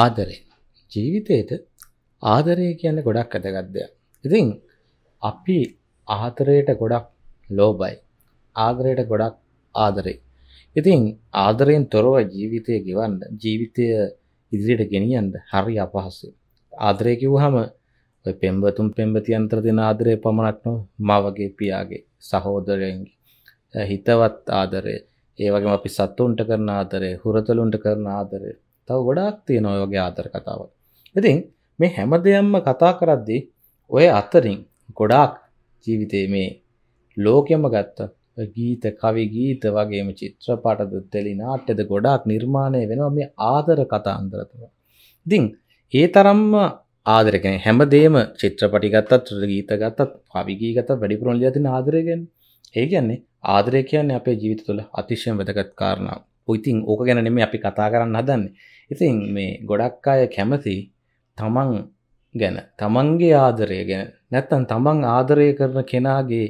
ආදරේ. ජීවිතේට ආදරය කියන්න ගොඩක් ඇදගත්දයක්. ඉතින් අපි ආතරයට ගොඩක් ලෝබයි. ආදරයට ගොඩක් ආදරේ. ඉතින් ආදරයෙන් තොරව ජීවිතය ගෙවන්න ජීවිතය ඉදිරියට ගෙනියන්ට හරි අපහස්සු. ආදරය කිව්හම පෙම්බතුම් පෙම්බති අන්තර දෙන ආදරය පමණක්නො මවගේ පියාගේ සහෝදරයන්ගේ. හිතවත් ආදරය ඒවගේ අපි සත්තුන්ට කරන ආදරය හුරතලුන්ට කරන ආදරය තව ගොඩක් තියෙන ඔයගේ ආතර කතාව. ඉතින් මේ හැම දෙයම්ම කතා කරද්දි ඔය අතරින් ගොඩාක් ජීවිතයේ මේ ලෝකෙම ගත්ත ගීත කවි ගීත වගේම චිත්‍රපටද තෙලි නාට්‍යද ගොඩාක් නිර්මාණය වෙනවා මේ ආදර කතා අන්දරතුව. ඉතින් ඒ තරම්ම ආදරකෙන හැමදේම චිත්‍රපටි ගත්තත් ගීත ගත්තත් පවිගීගත වැඩිපුරොන්ලි ඇතින ආදරයගෙන් ඒ කියන්නේ ආදරය කියන්නේ අපේ ජීවිත තුළ අතිශයම වැදගත් කාරණාව. ඉතින් ඕක ගැන නෙමේ අපි කතා කරන්න හදන්නේ. ඉතින් මේ ගොඩක් අය කැමති තමන් ගැන තමන්ගේ ආදරය ගැන නැත්තම් තමන් ආදරය කරන කෙනාගේ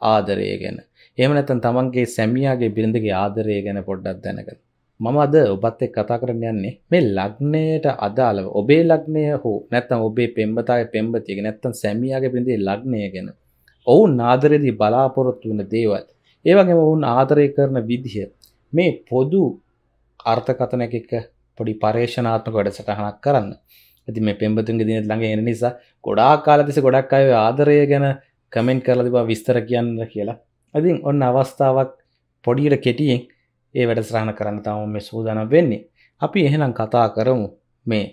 ආදරය ගැන. එහෙම නැත්තම් තමන්ගේ සැමියාගේ බිරිඳගේ ආදරය ගැන පොඩ්ඩක් දැනගන්න. මම අද ඔබත් එක්ක කතා කරන්න යන්නේ මේ ලග්නයට අදාළව ඔබේ ලග්නය හෝ නැත්තම් ඔබේ පෙම්බතාගේ පෙම්බතියගේ නැත්තම් සැමියාගේ බිරිඳේ ලග්නය ගැන. ඔවුන් ආදරයේදී බලාපොරොත්තු වෙන දේවල් ඒ වගේම ඔවුන් ආදරය කරන විදිහ මේ පොදු අර්ථකතනක එක පොඩි පර්ේෂනාත්මක වැඩසටහනක් කරන්න ඇති මේ පෙම්බතුන්ගේ දිනත් ළඟ එන නිසා ගොඩා කාලතිස ගොඩක් අය ආදරය ගැන කමෙන්ට් කරලා තිබා විස්තර කියන්න කියලා ඇතින් ඔන්න අවස්ථාවක් පොඩියට කෙටියෙන් ඒ වැඩසරහණ කරන්න තම මේ සූදානම් වෙන්නේ අපි එහෙනම් කතා කරමු මේ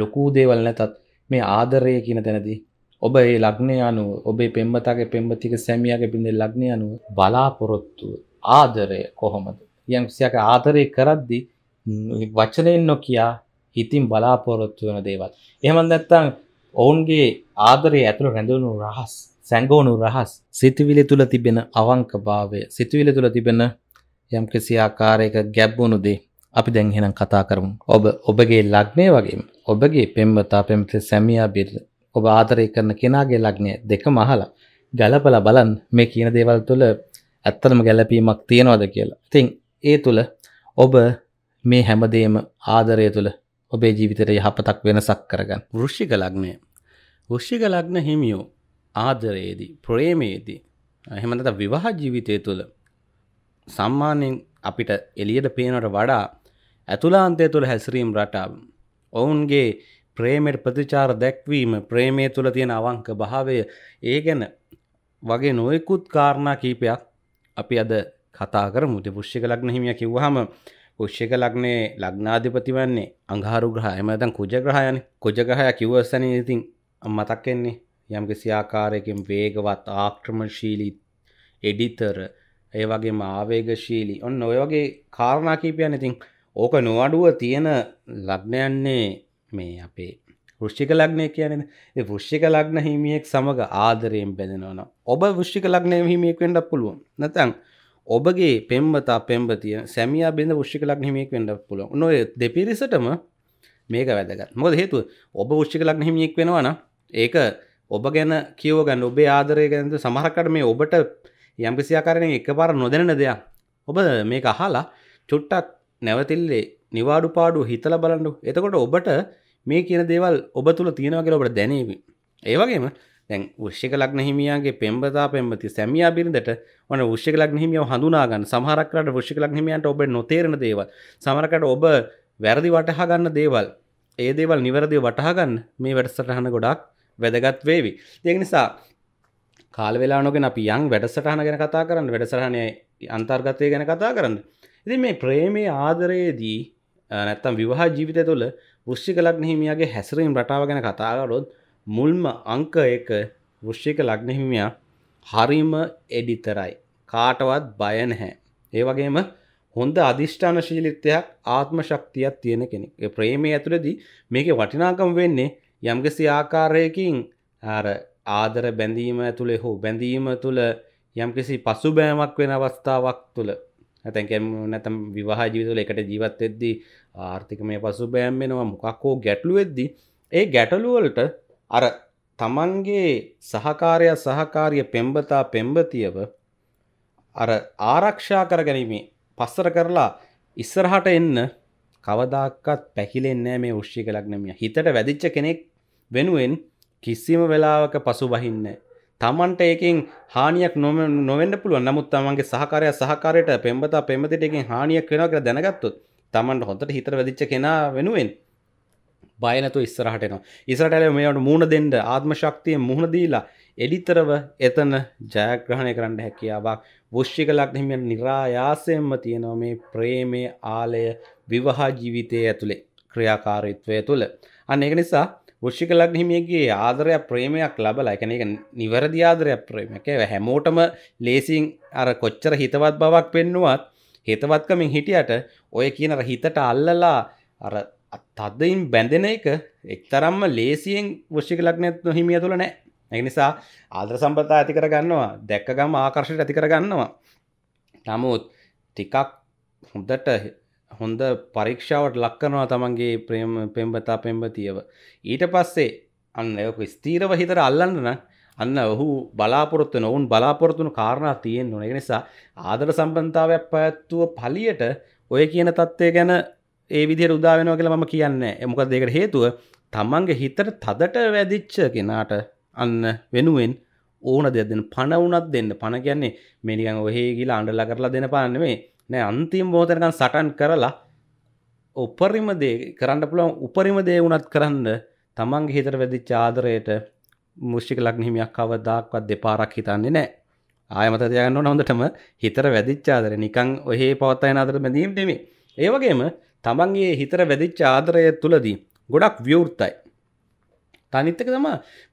ලොකූ දේවල් නැතත් මේ ආදරය කියන තැනදී ඔබ ඒ ලග්නය අනුව ඔබේ පෙම්බතගේ පෙම්බතික සැමියගේ පිඳ ලග්නය අනුව බලාපොරොත්තු ආදරය කොහොමද යම්සියක ආදරය කරද්දි වචනයෙන් නොකියා හිතින් බලාපොරොත්තු වෙන දේවල්. එහෙම නැත්නම් ඔවුන්ගේ ආදරය ඇතුළ රැඳවුණු රහස්, සැඟවුණු රහස්, සිතුවිලි තුල තිබෙන අවංකභාවය, සිතුවිලි තුල තිබෙන යම්කිසි ආකාරයක ගැබ්වුණු දේ අපි දැන් එහෙනම් කතා කරමු. ඔබ ඔබගේ ලග්නය වගේම ඔබගේ පෙම්වතා පෙම්වතේ සැමියා බිරිඳ ඔබ ආදරය කරන කෙනාගේ ලග්නය දෙකම අහලා ගලපලා බලන්න මේ කියන දේවල් තුළ ඇත්තටම ගැළපීමක් තියනවද කියලා. ඉතින් ඒ තුළ ඔබ මේ හැමදේම ආදරය තුළ ඔබේ ජීවිතයට යහපතක් වෙනසක් කරගන්න වෘෂ්ික ලග්නය වෘෂ්ික ලග්න හිමියෝ ආදරයේදී ප්‍රේමයේදී එහෙමනත විවාහ ජීවිතය තුළ සම්මානයෙන් අපිට එලියට පේනට වඩා ඇතුලාන්තය තුළ හැසිරීම් රටාව ඔවුන්ගේ ප්‍රේමයට ප්‍රතිචාර දැක්වීම ප්‍රේමය තුළ තියෙන අවංක භාවය ඒ ගැන වගේ නොයෙකුත් කාරණා කීපයක් අපි අද කතා කරමු පුෂ්‍යක ලග්න හිමිය කිව්වහම පුෂ්‍යක ලග්නේ ලග්නාධිපති වන්නේ අඟහරු ග්‍රහය එහෙම නැත්නම් කුජ ග්‍රහයනේ කුජ ග්‍රහය කිව්වස්සනේ ඉතින් මතක් වෙන්නේ යම් කිසි ආකාරයකින් වේගවත් ආක්‍රමණශීලී එඩිතර ඒ වගේම ආවේගශීලී ඔන්න ඔය වගේ කාරණා කීපයක් ඉතින් ඕක නොඅඩුව තියෙන ලග්නයන්නේ මේ අපේ වෘෂ්ටික ලග්නය කියන වෘෂ්ටික ලග්න හිමියෙක් සමඟ ආදරයෙන් බැඳෙනවන ඔබ වෘෂ්ටික ලග්නය හිමියෙක් වෙන්නක් පුළුවන් නැතන් ඔබගේ පෙම්බතා පෙම්බතිය සැමියා බෙන්ඳ පුෂ්ික ලක් හිමියෙක් වෙන්න පුල නොය දෙපිරිසටම මේක වැදගත් මොද හේතුව ඔබ පුෂ්ික ලක් හිමියෙක් වෙනවාන ඒක ඔබ ගැන කියව ගැන්න ඔබේ ආදරය ගැනද සමහරකට මේ ඔබට යම්කිසි ආකාරයෙන් එකපාර නොදැනෙන දෙයක් ඔබ මේක අහලා චුට්ටක් නැවතිල්ලේ නිවාඩු පාඩු හිතලා බලන්න එතකොට ඔබට මේ කියන දේවල් ඔබ තුල තියෙනවා කියලා ඔබට දැනේවි ඒ වගේම දැන් වෘෂ්‍යක ලග්න හිමියාගේ පෙම්බතා පෙම්බති සැමියා බිරිඳට ඔන්න වෘෂ්‍යක ලග්න හිමියව හඳුනා ගන්න. සමහරක් රට වෘෂ්‍යක ලග්න හිමියන්ට ඔබ නොතේරෙන දේවල්. සමහරකට ඔබ වැරදි වටහා ගන්න දේවල්. ඒ දේවල් නිවැරදිව වටහා ගන්න මේ වැඩසටහන ගොඩක් වැදගත් වේවි. ඒක නිසා කාල වේලාව නොගෙන අපි යම් වැඩසටහන ගැන කතා කරන්න, වැඩසටහනේ අන්තර්ගතය ගැන කතා කරන්න. ඉතින් මේ ප්‍රේමයේ ආදරයේදී නැත්තම් විවාහ ජීවිතය තුළ වෘෂ්‍යක ලග්න හිමියාගේ හැසිරීම රටාව ගැන කතා කරොත් මුල්ම අංක එක වෘෂ්‍යක ලග්නහිමියා හරිම එඩිතරයි. කාටවත් බය නැහැ. ඒ වගේම හොඳ අධිෂ්ඨාන ශීලිතයක් ආත්ම ශක්තියක් තියෙන කෙනෙක්. ඒ ප්‍රේමය ඇතුළේදී මේකේ වටිනාකම වෙන්නේ යම්කිසි ආකාරයකින් අර ආදර බැඳීම ඇතුළේ හෝ බැඳීම තුළ යම්කිසි පසුබෑමක් වෙන අවස්ථාවක් තුළ ඇතැකැම නැතම් විවාහ ජීවිතුල එකට ජීවත් වෙද්දී ආර්ථිකමය පසු බෑම් වෙනවා මොකක් හෝ ගැටලු වෙද්දි ඒ ගැටලුවලට අර තමන්ගේ සහකාරය සහකාරිය පෙම්බතා පෙම්බතියව අර ආරක්ෂා කරගැනීමේ පස්සර කරලා ඉස්සරහට එන්න කවදක්කත් පැකිලෙන්නෑ මේ ෘෂ්ෂික ලක්නමිය හිතට වැදිච්ච කෙනෙක් වෙනුවෙන් කිසිම වෙලාවක පසු බහින්න තමන්ට ඒකින් හානියක් නොම නොවෙන්ඩ පුළුව නමුත් තමන්ගේ සහකාරය සහකාරයට පෙම්බතා පෙම්බතිට එකින් හානියක් වෙනක දැනගත්තුත් තමන්ට හොඳට හිතර වැදිච්ච කෙනා වෙනුවෙන් බයනතු ඉස්සරහටනවා ඉසරටල මේට මුණ දෙන්ඩ ආත්ම ශක්තිය මුහුණ දීලා එඩිතරව එතන ජයග්‍රහණය කරන්න හැකියාවක් වෘෂ්ික ලක්නහිමියන් නිරායාසයෙන්ම තියෙනව මේ ප්‍රේමය ආලය විවහා ජීවිතය ඇතුළේ ක්‍රියාකාරීත්වය තුළ අන්න එක නිසා ෘෂ්ික ලක්නහිමියගේ ආදරයක් ප්‍රේමයක් ලබලා එකන එක නිවැරදි ආදරයක් ප්‍රේමක හැමෝටම ලේසින් අර කොච්චර හිතවත් බවක් පෙන්නුවත් හිතවත්කමින් හිටියට ඔය කියනර හිතට අල්ලලා අර අත්තදයින් බැඳෙන එක එක්තරම්ම ලේසියෙන් වෘෂික ලක්නයත් නොහිමිය තුළ නෑ ඇනිසා ආදර සම්පතා ඇතිකර ගන්නවා දැක්කගම ආකර්ශයට ඇතිකර ගන්නවා නමුත් ටිකක් හොඳට හොඳ පරීක්ෂාවට ලක්කනවා තමන්ගේ ප්‍රේම පෙම්බතා පෙම්බතියව ඊට පස්සේ අන්න යක ස්තීරව හිතර අල්ලන්නන අන්න ඔහු බලාපොරොත්තු නොවුන් බලාපොරොත්තුන කාරණා තියෙන් නොනගෙන නිසා ආදර සම්බන්ධාවයක් පැත්තුව පලියට ඔය කියන තත්ත්වය ගැන ඒ විදි රුදාවෙනවා කියලා ම කියන්න එමොක දෙකට හේතුව තමන්ගේ හිතට තදට වැදිච්ච කෙනාට අන්න වෙනුවෙන් ඕන දෙදෙන පණවුනත් දෙන්න පණ කියන්නේ මෙනිකන් ඔහේ කියලා අඩල කරලා දෙන පාන්නවේ නෑ අන්තිම් බෝතරකන් සටන් කරලා උපරිම දේ කරන්න පුළුවන් උපරිම දේ වුණත් කරන්න තමන්ගේ හිතට වැදිච්ච ආදරයට මුෂ්ික ලක්නිහිමයක් කවදක්වත් දෙපාරක් හිතන්නේ නෑ ආයමත තියගන්න හොඳටම හිතර වැදිච්චාදර නිකං ඔහේ පවත්තයන අතර මැදීම් නෙමේ ඒවගේම තමන්ගේ හිතර වැදිච් ආදරය තුළදී ගොඩක් ව්‍යවෘත්තයි තනිත්තක තම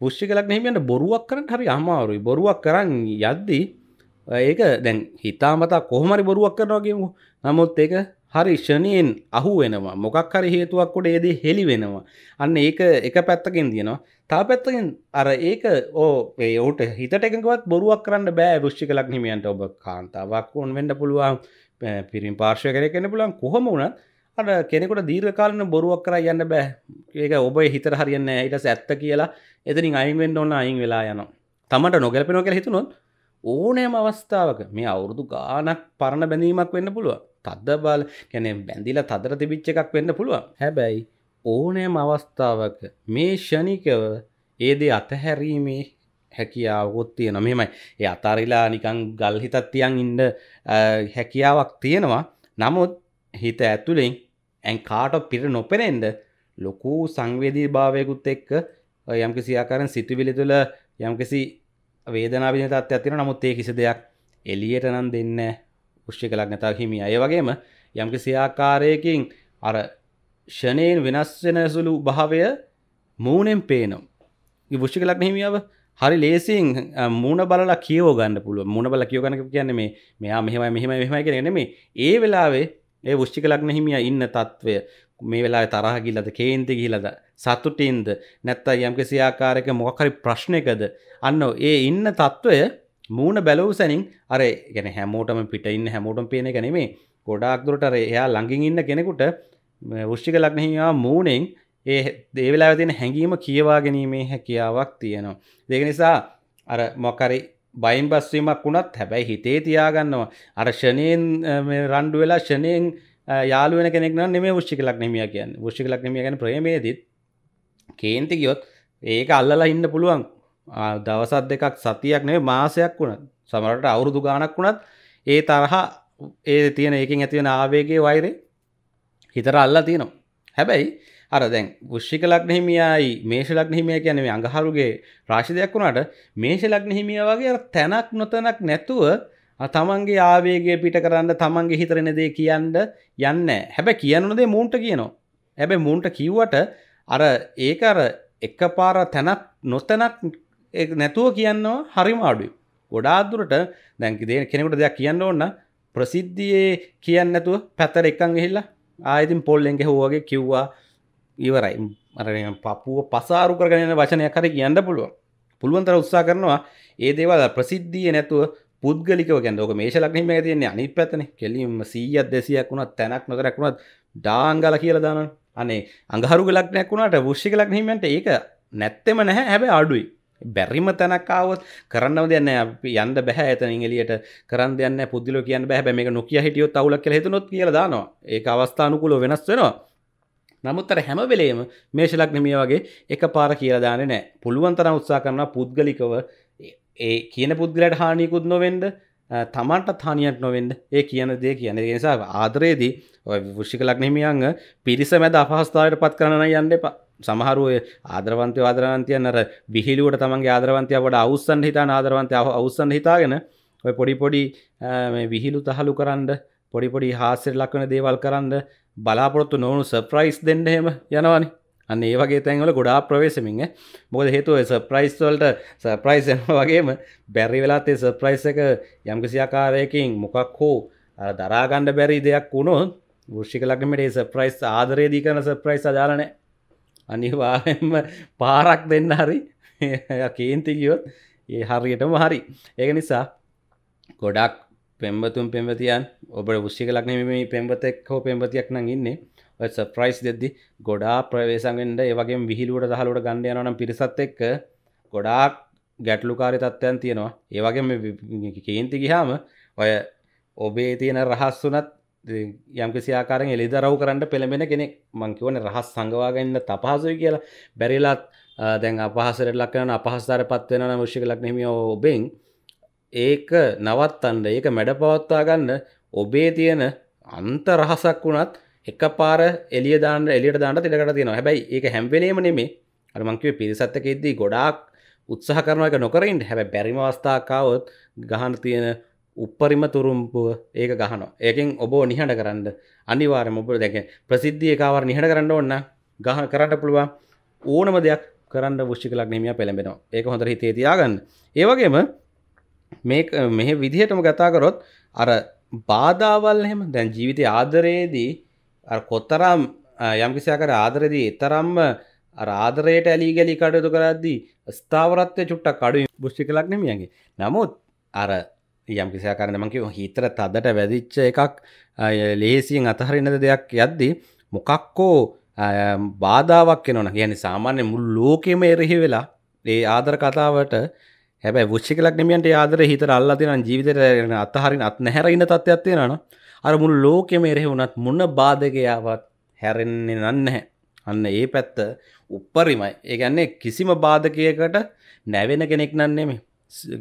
පුෂ්ි කලක් නහිමියන්ට බොරුවක් කරට හරි අමාරුයි බොරුවක් කරන්න යද්දී ඒක දැන් හිතාමතා කොහමරි බොරුවක් කරනවාගේමු නමුත් ඒක හරි ෂණයෙන් අහු වෙනවා මොකක් හරි හේතුවක් කොට ඒදේ හෙළි වෙනවා අන්න ඒක එක පැත්තකින් තියෙනවා තා පැත්තකින් අර ඒක ඕ ඒට හිතට එකකවත් බොරුවක් කරන්න බෑ පුෂ්ි කලක් හිමියන්ට ඔබ කාන්තාවක් ඕන් වෙන්ඩ පුළුවන් පිරිම් පාර්ශය කරය කෙන පුළන් කොහොම වුණත් අට කෙනෙකුට දීර්කාලන බොරුවක් කර යන්න බෑ ඒක ඔබ හිත හරියන්න හිටස ඇත්ත කියලා එතනින් අයින්වෙන්ඩ ඔන්න අයින් වෙලා යන තමට නොගැපෙන කර හිතුනොත් ඕනෑම අවස්ථාවක මේ අවුරුදු ගානක් පරණ බැඳීමක් වෙන්න පුළුව තද්ද බල කැනෙ බැඳිල තදර තිබිච්ච එකක් වෙන්න පුළුව හැබැයි ඕනෑම අවස්ථාවක මේ ෂණිකව ඒදේ අතහැරීමේ හැකියාවොත් තියෙන මෙමයි ඒ අතාරිලා නිකං ගල් හිතත් තියන් ඉන්ඩ හැකියාවක් තියෙනවා නමුත් හිත ඇතුළෙන් ඇන් කාට පිට නොපෙනෙන්ද ලොකු සංවේදී භාවයකුත් එක්ක යම්කි සියාකාරෙන් සිතුවිලි තුළ යම්කිසි වේදනාවින තත්ත්වයක් තියෙන නමුත් ඒ කිසි දෙයක් එලියට නම් දෙන්න උෂ්ික ලග්නතාව හිමි අය වගේම යම්කි සියාකාරයකින් අර ෂණයෙන් වෙනස් වෙන සුළු භාවය මූනෙන් පේනම් විෘෂ්ික ලක්න හිමියාව හරි ලේසින් මූුණ බලලා කියෝ ගන්න පුළුව මුණ බල කියෝගන්න කියන්නේ මේ මෙයා මෙහෙමයි මෙහෙම මෙහමයි කියෙනෙ මේ ඒ වෙලාවේ ඒ වෘෂ්ටික ලග්න හිමියා ඉන්න తත්වය මේ වෙලාවේ තරහ ගිලද කේන්ති ගිලද සතුටින්ද නැත්නම් යම් කිසි ආකාරයක මොකක් හරි ප්‍රශ්නයකද අන්න ඒ ඉන්න తත්වය මූණ බැලව සැනින් අර ගැන හැමෝටම පිට ඉන්න හැමෝටම පේන එක නෙමේ ගොඩාක් දුරට අර එයා ළඟින් ඉන්න කෙනෙකුට වෘෂ්ටික ලග්න හිමියා මූණෙන් ඒ දේවෙලා තියෙන හැඟීම කියවා ගැනීමේ හැකියාවක් තියෙනවා. ඒක නිසා අර මොකරි බයින් බස්වීමක් වුණත් හැබැයි හිතේ තියාගන්නවා අර්ශණයෙන් රණ්ඩු වෙලා ෂණයෙන් යාලුවෙන කෙනෙක් නෙම ෘෂ්ිකලක් නෙමිය කියන්න ෘෂ්ිකලක් නමිය ගැන ප්‍රේමේදත් කේන්ති ගියොත් ඒක අල්ලලා ඉන්න පුළුවන් දවසත් දෙකක් සතියක් නේ මාසයක් වුණ සමරට අවුරුදු ගානක් වුණත් ඒ තරහා ඒ තියෙන ඒකින් ඇතිවෙන ආවේගේ වෛරේ හිතර අල්ලා තියනවා හැබැයි අර දැන් වෘෂ්ික ලග්න හිමියයි මේෂ ලග්න හිමිය කියන්නේ මේ අඟහරුගේ රාශි දෙයක් වුණාට මේෂ ලග්න හිමිය වගේ අර තැනක් නොතැනක් නැතුව තමන්ගේ ආවේගය පිට කරන්න තමන්ගේ හිතරෙන දේ කියන්න යන්න හැබැයි කියන්න දේ මූන්ට කියනවා හැබැයි මූන්ට කිව්වට අර ඒක අර එකපාර තැනක් නොතැනක් නැතුව කියන්නවා හරිම අඩුයි ගොඩාදුරට දැන්කි දේ කෙනෙකුට දෙයක් කියන්න ඕන්න ප්‍රසිද්ධියේ කියන්න නැතුව පැතර එකන් ගහිල්ලා ආයතින් පොල්ලෙන්ගේ හෝවගේ කිව්වා ඉවරයි අර පපුුව පසාරු කරගෙන වචනයක් කර කියන්න පුළුව පුළුවන්තර උත්සා කරනවා ඒ දේවල් ප්‍රසිද්ධිය නැතුව පුද්ගලිකව ගැන්දෝක මේෂ ලක්නීම තියන්නේ අනිත් පැතන කෙලීම සීියත් දෙසියක් වුණත් තැනක් නොකරැක්ුණත් ඩාංගල කියල දාන අනේ අඟහරු ලක්නයක් වුණට පුෂ්ි ලක්නීමට ඒක නැත්තෙම නැහැ හැබ අඩුයි බැරිම තැනක්කාවත් කරන්නව දෙන්න යන්න බැහැ ඇත ඉංගලියට කරන්න දෙන්න පුද්ල කියන්න බැහැ මේ නොකිය හිටියෝ තවුලක් කියල හතුනොත් කියල දානවා ඒ අවස්ථානකුල වෙනස් වෙනවා නමුත්තර හැමවෙලේම මේශලක්නමිය වගේ එක පාර කියලදාන නෑ පුළුවන්තර උත්සා කරන පුද්ගලිකව ඒ කියන පුද්ගලට හානිකුත් නොවෙන්ඩ තමන්ට තනියට නොවෙන්ඩ ඒ කියන දේ කියන නිසා ආදරයේදී විෘෂික ලක්නෙමියන්ග පිරිස මැද අපහස්ථාවට පත් කරන යන්න එපා සමහරුවේ ආදරවන්තය ආදරන්තය නර බිහිලුවට තමන්ගේ ආදරවන්තයාවට අවස්සන් හිතා ආදරවන්තයාව අවස්සන් හිතාගෙන ඔය පොඩි පොඩි විහිලු තහලු කරන්න පොඩිපොඩි හාස්සෙට ලක්වන දේවල් කරන්න බලාපොරොත්තු නොවනු සර්ප්‍රයිස් දෙන්න හෙම යනවානි අන්න ඒ වගේ තැන්වල ගොඩා ප්‍රවේශමින් මොකද හේතුව සර්ප්‍රයිස් වලට සර්ප්‍රයිස් යනවා වගේම බැරි වෙලාත් ඒ සර්ප්‍රයිස් එක යම්කිසි ආකාරයකින් මොකක් හෝ දරාගන්න බැරි දෙයක් වුණොත් වෘෂික ලගමට ඒ සර්ප්‍රයිස් ආදරයේදී කරන සර්ප්‍රයිස් අදාලනෑ අනිවාරෙන්ම පාරක් දෙන්න හරි කේන්ති ගියොත් ඒ හරියටම හරි ඒක නිසා ගොඩක් පෙම්බතුම් පෙම්වතියන් ඔබ ෘෂ්ික ලක්න මේ පෙම්බතෙක් හෝ පෙම්පතියක් නං ඉන්නේ සප්‍රයිස් දෙද්දි ගොඩා ප්‍රවේශන්ෙන්ට ඒවගේ විහිලුවට දහලුට ගණ්ඩයනම් පිරිසත් එක්ක ගොඩාක් ගැටලුකාරි තත්ත්වයන් තියෙනවා ඒවගේ කේන්ති ගිහාම ඔය ඔබේ තියෙන රහස් වනත් යම්කිසි ආකාරෙන් එළිදරව් කරන්න පෙළඹෙන කෙනෙක් මංකිවන රහස් සංගවාගන්න තපහසුයි කියලා බැරිලත් දැන් අපහසරට ලක්කන අපහස්ථාර පත්වෙන ෘෂික ලක්නෙමිය ඔබෙන් ඒක නවත්තන්න ඒක මැඩ පවත්වා ගන්න ඔබේ තියෙන අන්ත රහසක් වුණත් එක පාර එලිය දාන්න එලියට දාන්න තිලකට තියෙනවා හැබැයි ඒක හැම්වෙලේම නෙමේ අර මං කිව්වේ පිරිසත්කෙද්දී ගොඩාක් උත්සාහ කරනවා ඒක නොකර ඉන්න හැබැයි බැරිම අවස්ථාවක් ආවොත් ගහන්න තියෙන උප්පරිම තුරුම්පුව ඒක ගහනවා ඒකෙන් ඔබ නිහඬ කරන්න අනිවාර්යයෙන්ම ඔබ දැන් ප්‍රසිද්ධිය කාවර නිහඬ කරන්න ඕන ගහ කරන්න පුළුවන් ඕනම දෙයක් කරන්න වෘෂ්ටික ලග්නෙමියා පෙළඹෙනවා ඒක හොඳට හිතේ තියාගන්න ඒ වගේම මේ මෙහෙ විදිහටම ගතා කරොත් අර බාධාවල් එහෙම දැන් ජීවිත ආදරයේදී අර කොතරම් යම්කිසියාකට ආදරයේදී තරම්ම අර ආදරයට ඇලී ගලී කටයුතු කරද්දී ස්ථාවරත්වය චුට්ටක් අඩුයි දෘෂ්ටිකලක් නෙමෙයිගේ. නමුත් අර යම්කිසියාකාරණ මං කියව හිතට තදට වැදිච්ච එකක් ලේසියෙන් අතහරින දෙයක් යද්දී මොකක්කෝ බාධාවක් වෙනවනේ. කියන්නේ සාමාන්‍ය මුළු ලෝකෙම එරෙහි වෙලා ඒ ආදර කතාවට හැබැ පුච්චි ලක්නමියන්ට ආදර හිතර අල්ලතින ජීවිතර අත්තහරින් අත් නැහැරන්න තත්ත්යක්ත්තියෙනන අර මුළු ලෝකෙම එරෙහි වුණත් මුන්න බාධකයාවත් හැරෙන්නේ නන්නහැ අන්න ඒ පැත්ත උප්පරිමයි ඒගැන්නේ කිසිම බාධකයකට නැවෙන කෙනෙක් නන්නේෙමි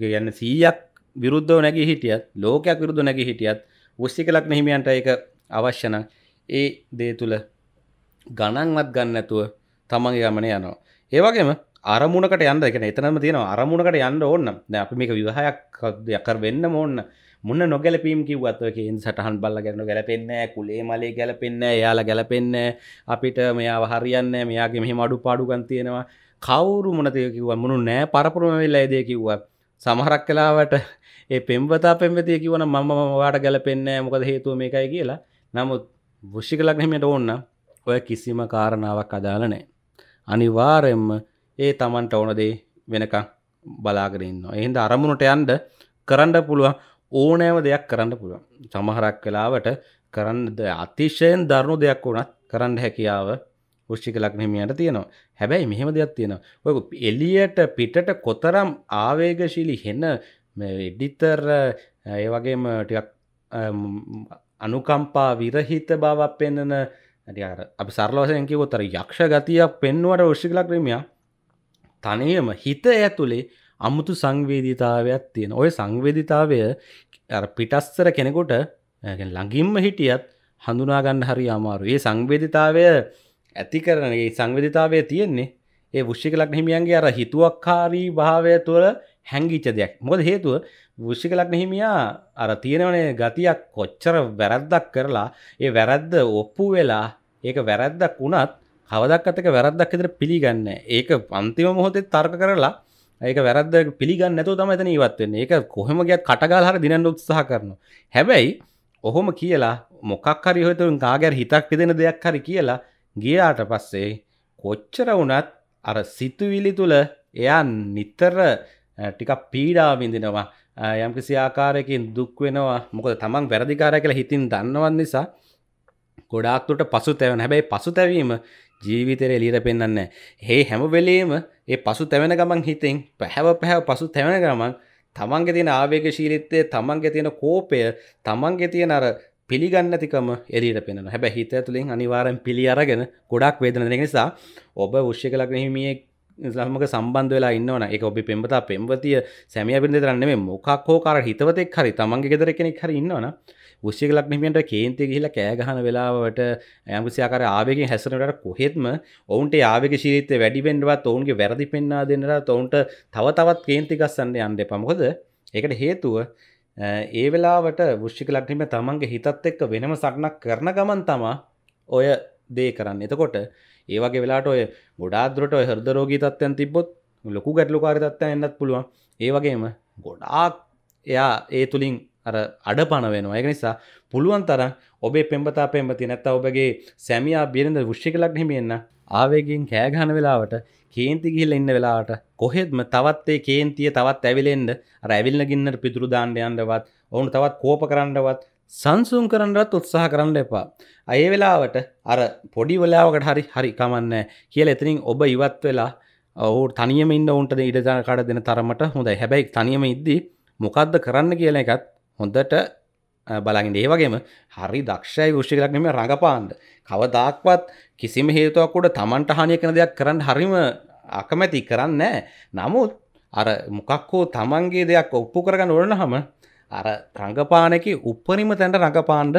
ගන්න සීයක් විරුද්ධව නැගි හිටියත් ලෝකයක් විරුද්ධ නැගි හිටියත් උස්සික ලක්න හිමියන්ට එක අවශ්‍යන ඒ දේ තුළ ගණන්වත් ගන්නඇතුව තමන්ගේ ගමන යනවා ඒවගේම අරමුණකට යන්න එකන එතනම තියෙන අරමුණකට යන්න ඕන්න අපි මේක විවාහයක්කර වෙන්න ඕන්න මුන්න නොගැලපීම් කිවත්වකින් සටහන් බල්ල ගැන ගැලපෙන්න කුලේ මලේ ගැලපෙන්න යාලා ගැලපෙන්න අපිට මෙයා හරියන්න මෙයාගේ මෙහි මඩු පාඩුගන් තියෙනවා කවුරු මොනතය කිව්ව මුණු නෑ පරපුරම වෙල්ලා ඇදය කිව්ව සමහරක් කලාවට ඒ පෙම්වතා පෙම්වතිය කිවන මම වාට ගැලපෙන්න මොකද හේතුව මේකයි කියලා නමුත් වෘෂ්ික ලක්නමට ඕන්න ඔය කිසිම කාරණාවක් අදාලනෑ අනිවාරෙන්ම ඒ තමන්ට ඕනදේ වෙනකං බලාගෙන ඉන්නවා එහින්ද අරමුණට යන්ඩ කරන්න පුළුවන් ඕනෑම දෙයක් කරන්න පුළුවන් සමහරක් වෙලාවට කරන්න අතිශයෙන් දරුණු දෙයක් වුණත් කරන්න හැකියාව ෘෂ්ික ලක්නහිමියට තියෙනවා හැබැයි මෙහෙම දෙයක් තියෙනවා ඔය එලියට පිටට කොතරම් ආවේගශීලි හෙන්න එඩිතර ඒ වගේම ටිකක් අනුකම්පා විරහිත බවක් පෙන්න්නන අපි සරලවසයකි ොතර යක්ෂ ගතියක් පෙන්නුවට ෘෂ්ික ලක්නමියා තනයම හිත ඇතුළේ අමුතු සංවේධීතාවයක් තියෙන ඔය සංවේධිතාවය පිටස්සර කෙනෙකුට ළඟින්ම හිටියත් හඳුනාගන්න හරි අමාරු ඒ සංවේධිතාවය ඇති කරනගේ සංවේධිතාවය තියෙන්නේ ඒ විශ්ික ලක්න හිමියන්ගේ අර හිතුවක්කාරී භාවය තුළ හැංගිච්ච දෙයක් මොද හේතුව විශ්ික ලක්න හිමියා අර තියෙනවනේ ගතියක් කොච්චර වැරද්දක් කරලා ඒ වැරද්ද ඔප්පු වෙලා ඒක වැරැද්දක් වුණත් කවදක් අතක වැරද්දක් එතර පිළිගන්න ඒක පන්තිම මොහොතේ තර්ක කරලා ඒක වැරද පිළිගන්න නැතු තම එතන ඉවත්වෙන්නේ ඒක කොහම ගත් කටගල් හර දිනන්න උත්සාහ කරන හැබැයි ඔහොම කියලා මොකක් හරි හොතුන් කාගැර හිතක් පිදෙන දෙයක් හරි කියලා ගියාට පස්සේ කොච්චර වුණත් අර සිතුවිලි තුළ එයා නිතර ටිකක් පීඩාවිඳිනවා යම්කිසි ආකාරයකින් දුක් වෙනවා මොකද තමන් වැරදිකාරය කියලා හිතින් දන්නවන් නිසා ගොඩාක්තුට පසු තැවන හැබැයි පසු තැවීම ජීවිතර එලියට පෙන්න්න හේ හැම වෙලේම ඒ පසු තැවෙන ගමන් හිතෙන් පැහැව පැහැව පසු තැවෙන ගමන් තමන්ගේ තියෙන ආවේග ශීලිත්තය තමන්ගේ තියෙන කෝපය තමන්ගේ තියෙන අර පිළිගන්නතිකම එලියට පෙනෙන හැබැ හිත තුළින් අනිවාරෙන් පිළි අරගෙන ගොඩක් වේදන නිසා ඔබ විශ්්‍ය කලක් නහිමියෙක් ඉස්ලාමක සම්බන්ධ වෙලා ඉන්නවන එක ඔබි පෙම්බතා පෙම්වතිය සැමිය පිඳ දරන්නේ මොකක් හෝකාර හිතවතෙක් හරි තමන්ගේ ෙදර කෙනෙක් හරි ඉන්නවන ගුස්සිකලක් මෙහිමියන්ට කේන්ති ගිහිලා කෑ ගහන වෙලාවට යම්කිසි ආකාර ආවේගෙන් හැසිරෙනට කොහෙත්ම ඔවුන්ට ආවේග ශීලීත්වය වැඩි වෙන්නවත් ඔවුන්ගේ වැරදි පෙන්වා දෙන්නට ඔවුන්ට තව තවත් කේන්ති ගස්සන්න යන්න එපා මොකද ඒකට හේතුව ඒ වෙලාවට වෘෂ්ික ලග්නිම තමන්ගේ හිතත් එක්ක වෙනම සක්නක් කරන ගමන් තමා ඔය දේ කරන්න එතකොට ඒවගේ වෙලාට ඔය ගොඩාදුරට හරදරෝගී තත්වයන් තිබොත් ලොකු ගැටලුකාරි තත්වයන් එන්නත් පුළුවන් ඒවගේම ගොඩාක් එයා ඒ තුළින් අර අඩපන වෙනවා ඒක නිසා පුළුවන් තරම් ඔබේ පෙම්බතා පෙම්බති නැත්ත ඔබගේ සැමියා බිරිඳ විශ්ෂික ලක්න හිමියන්න ආවේගෙන් කෑගහන වෙලාවට කේන්ති ගිහිල්ල ඉන්න වෙලාවට කොහෙත්ම තවත්තේ කේන්තිය තවත් ඇවිලෙන්ඩ අර ඇවිල්ල ගින්නට පිතුරු දාණ්ඩයන්ටවත් ඔවුන් තවත් කෝප කරන්නවත් සංසුම් කරන්නත් උත්සාහ කරන්න එපා. අය වෙලාවට අර පොඩි වෙලාවකට හරි හරි කමන්න කියල එතනින් ඔබ ඉවත් වෙලා ඔහු තනියම ඉන්න ඔවුන්ට ඉඩදානකාට දෙන තරමට හොඳයි හැබැයි තනියම ඉද්දී මොකක්ද කරන්න කියලා එකත් හොඳට බලගින් ඒවගේම හරි දක්ෂයි විෂ්ිකලක්නම රඟපාන්ඩ කවදක්වත් කිසිම හේතුවක්කොට තමන්ට හානිය කන දෙයක් කරන්න හරිම අකමැති කරන්න නමුත් අර මොකක්කෝ තමන්ගේ දෙයක් ඔප්පු කරගන්න ඕන හම අර රඟපානකි උපරිම තැන්ට රඟපාන්ඩ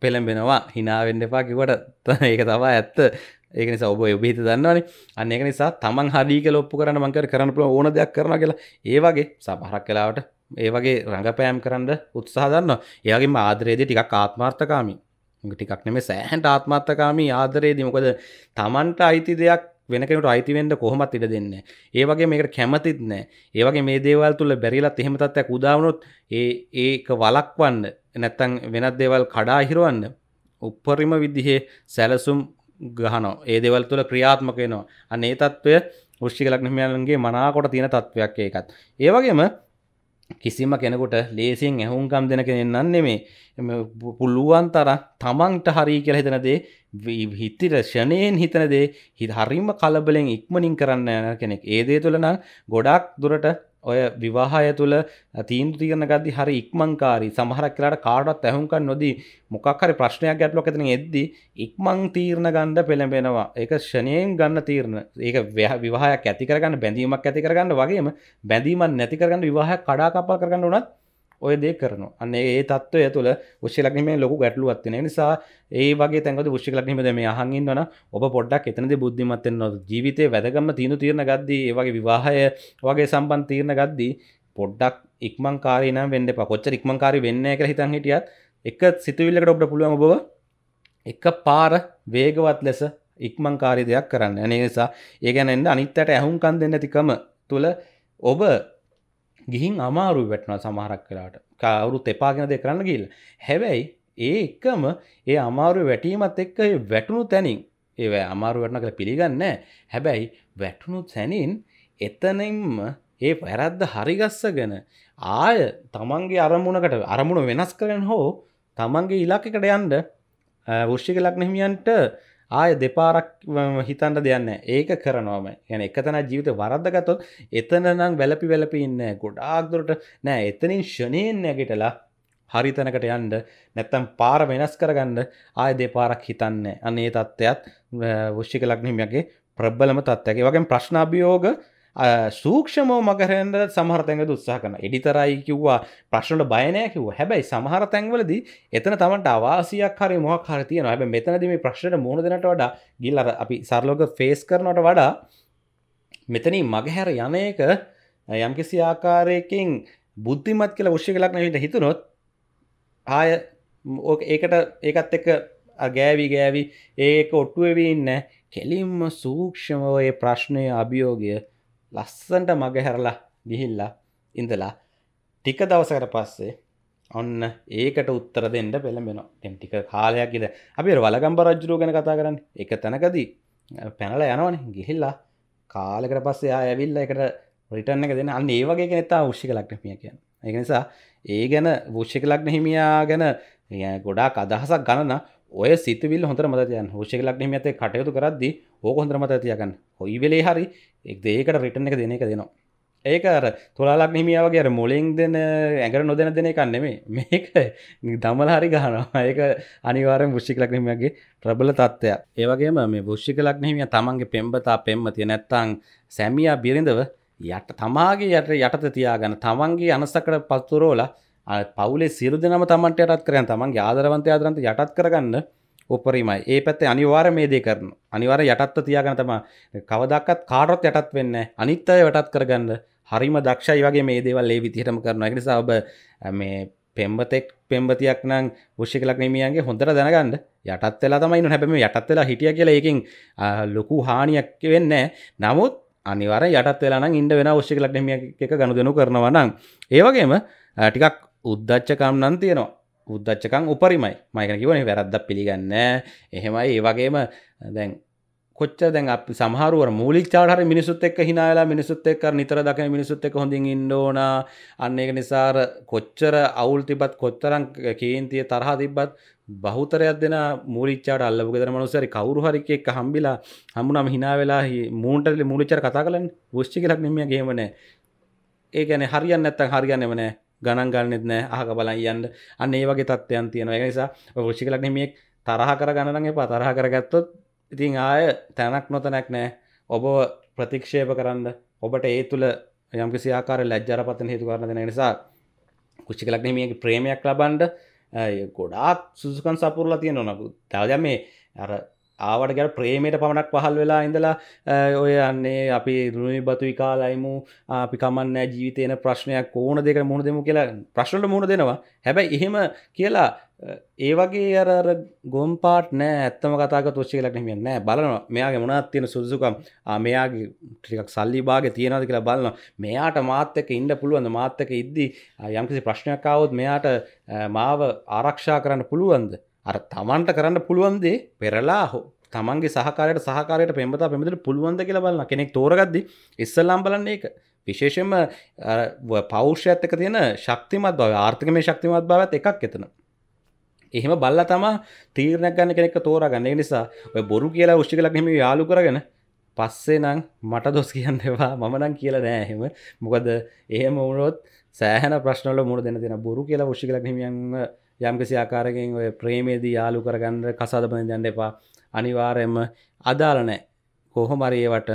පෙළඹෙනවා හිනාවෙන්ඩ එපා කිවට ඒක තවා ඇත්ත ඒක නිසා ඔබ ඔබේත දන්නවනේ අන්න එක නිසා තමන් හරික ලොප්පු කරන මංකර කරන්න පුළ ඕන දෙයක් කරන කියලා ඒවගේ සමහරක් කලාවට ඒ වගේ රඟපෑම් කරන්න උත්සාහ දන්න ඒගේ ආදරයේද ටිකක් ආත්මාර්ථකාමි ටිකක් නෙම සෑහන්ට ආත්මත්ථකාමී ආදරයේදී මොකද තමන්ට අයිති දෙයක් වෙනකට අයිතිවෙන්ට කොහොමත් ඉඩ දෙන්න ඒ වගේ මේකට කැමතිත් නෑ ඒවගේ මේ දේවල් තුළ බැරිලත් එහෙමතත්යක් උදාවනොත් ඒ ඒක වලක්වන්න නැත්තං වෙනත් දේවල් කඩා හිරුවන්න උපරිම විදිහේ සැලසුම් ගහනෝ ඒ දෙවල් තුළ ක්‍රියාත්මකයනවා අනේ තත්ත්වය ෘෂ්ි කලක්නමයන්ගේ මනාකොට තියෙන තත්ත්වයක් ඒකත් ඒවගේම කිසිම කෙනකුට ලේසියෙන් ඇහුන්කම් දෙන කෙනෙන්න්න නෙමේ පුළුවන් තර තමන්ට හරි කියලා හිතනදේ හිතිර ෂණයෙන් හිතනදේ හිත හරිම කලබලෙන් ඉක්මනින් කරන්න යන කෙනෙක් ඒදේ තුළනම් ගොඩක් දුරට ඔය විවාහය තුළ තීන්දු තියන ගදදි හරි ඉක්මංකාරී සමහරක්ලාට කාඩත් ඇහුම්කන් නොදී මොකක්හරි ප්‍රශ්නයක් ගැටලොකතන එද්දි ඉක්මං තීරණ ගණ්ඩ පෙළඹෙනවා එක ෂණයෙන් ගන්න තීරණ ඒක විවාහයක් ඇතිකරගන්න බැඳීමක් ඇතිකරගන්න වගේම බැඳීමන් නැතිකරගන්න විවාහ කඩාකපා කරගන්න වනත් ඔය දේ කරන අන්න ඒ තත්වය තුළ විශ්ලක්නීමේ ලොකු ගැටලුවත්වෙන නිසා ඒ වගේ තැන්කද විශ්ලක්නීමද මේ අහන්ගින් වන ඔබ පොඩ්ඩක් එතනද බුද්ධිමත්තෙන් නො ජීවිතය වැදගම්ම තිීනු තීරණ ගද්දී ඒ වගේ විවාහය වගේ සම්බන් තීරණ ගද්දී පොඩ්ඩක් ඉක්මං කාරන වෙන්න පොච්ච ඉක්මං කාරි වෙන්න එක හිතන් හිටියත් එක සිතුවිල්ලකට ඔබට පුළුවන් ඔබව එක පාර වේගවත් ලෙස ඉක්මං කාරි දෙයක් කරන්න ඇන නිසා ඒ ගැනෙන්ට අනිත්තට ඇහුම්කන් දෙන්න තිකම තුළ ඔබ ගිහින් අමාරු වැටන සමහරක් කලාට කවුරු තෙපාගෙන දෙ කරන්න ගිල් හැබැයි ඒ එක්කම ඒ අමාරු වැටීමත් එක්ක වැටුණු තැනින් ඒ අමාරු වැටන කළ පිළිගන්න හැබැයි වැටුණු තැනින් එතනින්ම ඒ වැරද්ද හරිගස්ස ගැන ආය තමන්ගේ අරමුණකට අරමුණ වෙනස් කරන හෝ තමන්ගේ ඉලක්කට යන්ඩ වෘෂ්ික ලක්නහිමියන්ට ආය දෙපාරක් හිතන්ට දෙයන්න ඒක කරනවාම ගැන එකතන ජීවිත වරද්දගතොත් එතන නම් වැලපි වැලපිඉන්න ගොඩාක්දුරට නෑ එතනින් ශනයෙන් නැගටලා හරිතනකට යන්ඩ නැත්තම් පාර වෙනස් කරගන්න ආය දෙපාරක් හිතන්න අනේ තත්ත්වයත් වෘෂ්ික ලක්නිමගේ ප්‍රබ්බලම තත්ත්යගේ වගේ ප්‍රශ්නාභියෝග සූක්ෂමෝ මගරෙන්ද සමහරතැඟ උත්සාහ කන එඩිතරයි කිව්වා ප්‍රශ්නට බයනය කිව හැබැයි සමහර තැන්වලදී එතන තමට අවාසියක් හරි මොහක් හරතියන හැබ මෙතනදම ප්‍රශ්ට මුහුණදනට වඩා ගිල්ලර අපි සරලෝක ෆේස් කරනට වඩා මෙතනී මගහැර යනයක යම්කිසි ආකාරයකින් බුද්ධිමත් කියලා විශ්ෂ කලක් නට හිතුනොත් ආය ඕක ඒකට ඒකත් එක අගෑවි ගෑවි ඒක ඔට්ටුවවී ඉන්න කෙලින්ම සූක්ෂමවයේ ප්‍රශ්නය අභියෝගය ලස්සන්ට මගහැරලා ගිහිල්ලා ඉඳලා ටික දවසකට පස්සේ ඔන්න ඒකට උත්තර දෙන්න පෙළඹෙන තැම් ටික කාලයක් ඉද අපි වලගම්බ රජ්ජුරුව ගැන කතා කරන්න එක තැනකදී පැනල යනවන ගිහිල්ලා කාලකට පස්සේ ඇවිල්ල එකට රිටන්න එක දෙන අන්න ඒවගේ කෙනෙතා ෘෂික ලක්නමිය කියන එක නිසා ඒ ගැන භෂික ලක්න හිමියා ගැන ගොඩා අදහසක් ගණන ඔය සිතවිල් හොඳ මතයන් හෘෂික ලක්නීමඇතේ කටයුතු කරද්දී ඕක හොඳ මත තියගන්න හොයි වෙලේ හරි එක් දේකට රිටන එක දෙන එක දෙනවා ඒකර තුොලාලක් නිමියාවගේ අර මොලින් දෙන ඇඟර නොදැන දෙන කන්නෙමේ මේක දමල හරි ගහනවා ඒක අනිවාරෙන් පුෂ්ි ලක්නමගේ ප්‍රබල තත්ත්වයක් ඒවගේම මේ පුෂ්ි ලක්නහිමිය තමන්ගේ පෙම්බතා පෙම්ම තිය නැත්තං සැමියා බිරිඳව යට තමාගේ යට යටත තියාගන්න තමන්ගේ අනස්සකට පත්තුරෝලා පවුලේ සිරු දෙනම තමන්ට යටත් කරන තමන්ගේ ආදරවන්තය ආදරන්ත යටත් කරගන්න උපරිමයි ඒ පැත්තේ අනිවාර මේ දේ කරන අනිවාර යටත්ව තියාගන තම කවදක්කත් කාරොත් යටත් වෙන්න අනිත් අය යටත් කරගන්න හරිම දක්ෂයි වගේ මේ දේවල් ඒ විදිහටම කරන නිසා ඔබ මේ පෙම්බතෙක් පෙම්බතියක් නම් පුෂ්ි කලක් නමියන්ගේ හොඳර දැනගන්න යටත් වෙලා තමයි හැබම යටත් වෙලා හිටිය කියලා එකින් ලොකු හානියක් වෙන්න නමුත් අනිවර යටත් වෙලාන ඉන්ඩ වෙන ෂ්ි කලක් නමිය එක ගණු දෙනු කරනවනම් ඒවගේම ටිකක් උද්දච්චකම් නන් තියෙනවා උද්දච්චකං උපරිමයි මයකන කිවන වැරද්දක් පිළිගන්න එහෙමයි ඒ වගේම දැන් කොච්ච දැන් අප සහරුව මූලිචාහර මිනිසුත් එක් හිනාලා මිනිසුත් එක්ක නිතර දක මිනිසුත් එක් හොඳින් ඉන්නඩෝන අන්න එක නිසාර කොච්චර අවුල් තිබත් කොච්චරං කේන්තිය තරහා තිබ්බත් බහතරයක් දෙෙන මූලිච්චාට අල්ලපුගෙදර මනුසරි කවරු හරික එක හම්බිලා හමුණම හිනාවෙලා මූන්ටල මුලිචර කතා කලන් විශ්චි කලක් නමිය ගේමන ඒ ගැන හරියන්න ඇත්තන් හරිගන්නමනෑ ගණන් ගන්නෙත් නෑ අහක බලන් යන්න අන්න ඒ වගේ තත්ත්වයන් තියෙන එක නිසා වෘෂි කලක් නෙමෙක් තරහ කර ගණනගේ පතරහ කරගත්තොත් ඉතින් ආය තැනක් නොතැනක් නෑ ඔබ ප්‍රතික්ෂේප කරන්න ඔබට ඒ තුළ යම්කිසි ආකාර ලැජ්ජරපතන හේතු කරන දෙන නිසා කුෂ්ි කලක් නෙමියගේ ප්‍රේමයක් ලබන්ඩ ගොඩාත් සුසුකන් සපුරලා තියෙන නොනකු තවද මේ අර ආවට ගැ ප්‍රේමයට පමණක් පහල් වෙලා ඉඳලා ඔය යන්නේ අපි රුණි බතුයි කාලයිමු අපි කමන්න ජීවිතයන ප්‍රශ්නයක් ඕන දෙක මුණ දෙමු කියලා ප්‍රශ්නට මුණ දෙනවා හැබැයි එහෙම කියලා ඒ වගේ අර ගොම්පාට් නෑ ඇත්තම කතාක තුච්චි කලක් නමිය නෑ බලන මෙයාගේ මොනත් තියෙන සුදුසුකම් මෙයාගේ ටිකක් සල්ලි බාග තියෙනද කියලා බලන මෙයාට මාත්තක ඉන්න පුළුවන්ද මාත්තක ඉද්දි යම්කිසි ප්‍රශ්නයක් අවුත් මෙයාට මාව ආරක්ෂා කරන්න පුළුවන්ද අර තමන්ට කරන්න පුළුවන්දේ පෙරලා හෝ තමන්ගේ සහකාරයට සහකාරයට පෙම්බතා පෙමිට පුළුවන්ද කියලා බලන්න කෙනෙක් තෝරගද්දි ඉස්සල්ලාම් බලන්න ඒක විශේෂම පෞෂ්‍ය ඇත්තක තියෙන ශක්තිමත් බව ආර්ථික මේ ශක්තිමත් බවත් එකක් එතන එහෙම බල්ල තමා තීරණයක් ගන්න කෙනෙක් තෝරගන්න නිසා ඔය බොරු කියලා උෂ්ිකලක් හෙම යාලු කරගෙන පස්සේ නම් මට දොස් කියන්න එවා මම නම් කියලා නෑ එහෙම මොකද එහෙම වුණොත් සෑහන ප්‍රශ්නල මුණ දෙන දෙෙන බොරු කියලා ෂිකලක් හිමියන්ව යම්කිසි ආකාරකින් ඔය ප්‍රේමේදී යාලු කරගන්න කසාද බඳින්න යන්න එපා. අනිවාර්යයෙන්ම අදාළ නැහැ. කොහොම හරි ඒවට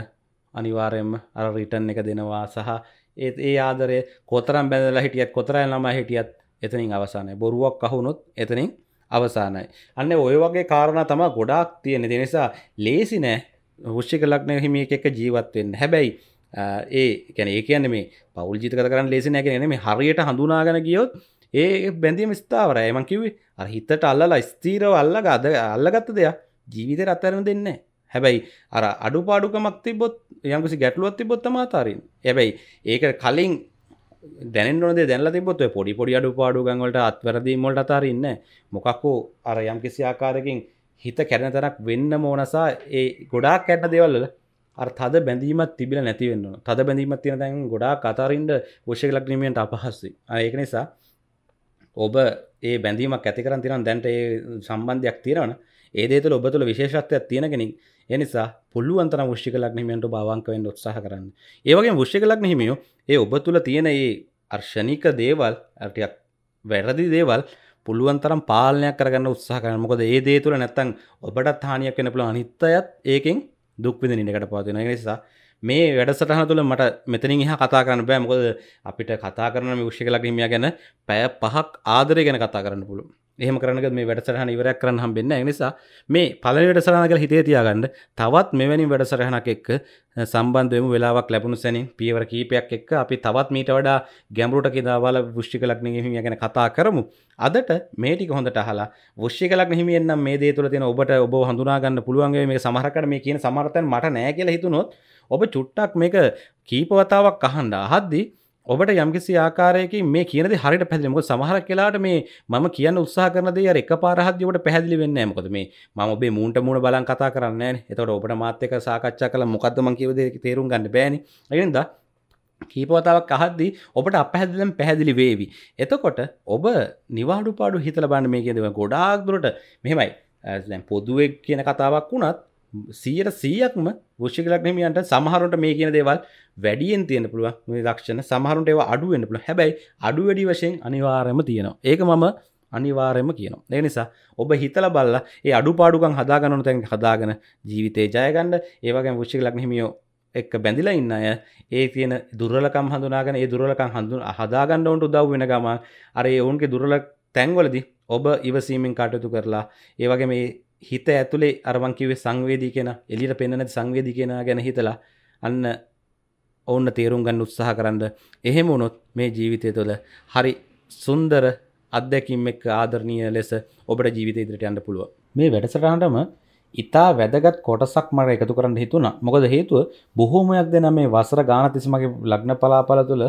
අනිවාර්යයෙන්ම අර රිටර්න් එක දෙනවා සහ ඒ ඒ ආදරය කොතරම් බැඳලා හිටියත් කොතරම් ළමයි හිටියත් එතනින් අවසානයි. බොරුවක් අහුනොත් එතනින් අවසානයි. අන්න ඔය වගේ කාරණා තමයි ගොඩාක් තියෙන. ඒ නිසා ලේසි නෑ වෘශ්චික ලග්න හිමියෙක් එක්ක ජීවත් වෙන්න. හැබැයි ඒ කියන්නේ ඒ කියන්නේ මේ පෞල් ජීවිත ගත කරන්න ලේසි නෑ කියන්නේ මේ හරියට හඳුනාගෙන ගියොත් ඒ බැඳීම ස්ථාවර ඇම කිවේ අහිතට අල්ලලා ස්තීරව අල්ල ගද අල්ලගත්ත දෙයක් ජීවිත රත්තරන දෙන්නේ හැබැයි අර අඩු පාඩුකමක් තිබොත් යම්කිසි ගැටලුවත් තිබොත්තම අතාරින් හැබැයි ඒක කලින් දැනනොද දැල තිබොත් පොඩි පොඩි අඩු පාඩු ගංවලට අත්වරදීමොට අතාරන්න මොකක්කෝ අර යම්කිසි ආකාරකින් හිත කැරෙන තැනක් වෙන්න මෝනසා ඒ ගොඩාක් කැටන දෙවල්ල අර තද බැඳීමත් තිබිල නැතිවෙන්න තද බැඳීමත් තියෙන තැන් ගොඩා කතාරින්ට වශෂ ලක්නීමෙන්ට අපහස්සි ඒක නිසා ඔබ ඒ බැඳීමක් ඇතිකර තින දැන්ට ඒ සම්බන්ධයක් තිරන ඒදේතු ඔබ තුළ විශේෂත්වයක් තියෙන කෙනෙ එනිසා පුළුවන්ත ෘෂ්ි කලක් හිමියන්ට භාවංකවෙන් උත්සාහ කරන්න ඒවගේ ෘෂ්ි කලක් හිමියෝ ඒ ඔබ තුළ තියෙන ඒ අර්ශනික දේවල් ඇටයක් වැරදි දේවල් පුළුවන්තරම් පාලනයක් කරගන්න උත්සාහ කරන මොකද ඒ දේ තුළ නැත්තන් ඔබටත් හානියක් වෙන පුළ අනිත්තයත් ඒකෙන් දුක්විදිනකට පවතින නිසා මේ වැඩසටහන තුළ මට මෙතනින් එහ කතා කරන්න බෑ මොකද අපිට කතා කරන විෂ්‍යකලක් හිමිය ගැන පැය පහක් ආදරය ගැන කතා කරන්න පුළු එහම කරනක මේ වැඩසටහන ඉවරයක් කරන්න හම් වෙන්න නිසා මේ පලනි වැඩසරහනක හිතේ තියාගන්න තවත් මෙවැනි වැඩසරහනක් එක්ක සම්බන්ධයම වෙලාවක් ලැබුණු සැනින් පියවර කීපයක් එක්ක අපි තවත් මීට වඩා ගැඹරුට කිදාවල වෘෂ්ටික ලග්න හිමිය ගැන කතා කරමු. අදට මේ ටික හොඳට අහලා වෘෂ්ටික ලග්න හිමියන් නම් මේ දේ තුළ තියෙන ඔබට ඔබ හඳුනා ගන්න පුළුවන් වෙයි මේක සමහරකට මේ කියන සමර්ථන මට නෑ කියලා හිතුනොත් ඔබ චුට්ටක් මේක කීපවතාවක් අහන්ඩ අහද්දි ඔබට යම්කිසි ආකාරයකින් මේ කියනද හරිට පැදිලිම සමහර කියලාට මේ මම කියන්න උත්සාහ කරනද එක පාරහදදිවට පැදිලි වෙන්න මොකද මේ ම ඔබේ මූන්ට මුණ බලන් කතා කරන්න එතවට ඔබට මාත්‍යක සාකච්ඡා කළ මොකක්දම කිවද තේරුම් ගන්න බෑනි ඇගෙනද කීපවතාවක් අහද්දි ඔබට අපහැදලම් පැහැදිලි වේවි. එතකොට ඔබ නිවාඩු පාඩු හිතල බන්න මේ කියදව ගොඩාක් දුරට මෙහෙමයි පොදුවක් කියන කතාවක් වුණත් සීයට සීයක්ම ෘෂික ලක්නමියන්ට සමහරුන්ට මේ කියන දේවල් වැඩියෙන් තියෙන පුළුව මේ ලක්ෂණ සමහරුන්ට ඒවා අඩුවෙන්න්න පුළුව හැබැයි අඩු වැඩි වශයෙන් අනිවාර්යම තියෙනවා ඒක මම අනිවාර්යම කියනවා ඒ නිසා ඔබ හිතල බල්ල ඒ අඩු පාඩුකන් හදාගන්නන තැන් හදාගෙන ජීවිතේ ජයගන්න ඒවගේ ෘෂික ලක්නහිමියෝ එක් බැඳිලා ඉන්න අය ඒ තියෙන දුරලකම් හඳුනාගෙන ඒ දුරලකම් හඳුන් හදාගන්න ඔවුන්ට උදව් වෙන ගම අර ඔවුන්ගේ දුරල තැන්වලදි ඔබ ඉවසීමෙන් කටයුතු කරලා ඒවගේ මේ හිත ඇතුලේ අරවන් කිවේ සංවේදී කියෙන එලිට පෙන්න්නන සංවේදී කියෙන ගැන හිතලා අන්න ඔවන්න තේරුම් ගන්න උත්සාහ කරන්න එහෙම වුණොත් මේ ජීවිතය තුළ හරි සුන්දර අත්දැකින් එක් ආදරණීය ලෙස ඔබට ජීවිත ඉදිරිට යන්න පුළුව මේ වැඩසටාටම ඉතා වැදගත් කොටසක් මර එකතු කරන්න හිතුන මොකද හේතුව බොහෝමයක් දෙන මේ වසර ගානතිසිමගේ ලග්න පලාපල තුළ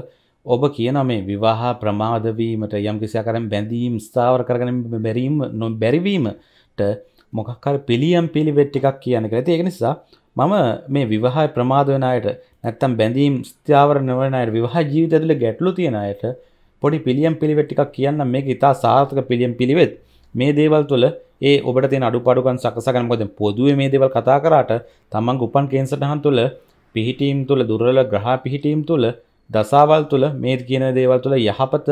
ඔබ කියන මේ විවාහ ප්‍රමාදවීමට යම් කිසියා කරම් බැඳීම් ස්ථාවර කරගන බැරීම නො බැරිවීමට මොකක්කර පිළියම් පිළිවෙට් එකක් කියන එක ඇති ඒක නිසා මම මේ විවාහය ප්‍රමාදවනයට නැත්තම් බැඳීම් ස්ථාවර නවනයට විවාහ ජීවිත ඇතුළ ගැටලු තියෙන අයට පොඩි පිළියම් පිළිවෙට් එකක් කියන්න මේක ඉතා සාර්ථක පිළියම් පිළිවෙත් මේ දේවල් තුළ ඒ ඔබට තියෙන අඩුපාඩුකම් සකසගන්න මොකද පොදුවේ මේ දේවල් කතා කරාට තමන් උපන් කේන්සර් තහන් තුළ පිහිටීම් තුළ දුර්වල ග්‍රහ පිහිටීම් තුළ දසාවල් තුළ මේ කියන දේවල් තුළ යහපත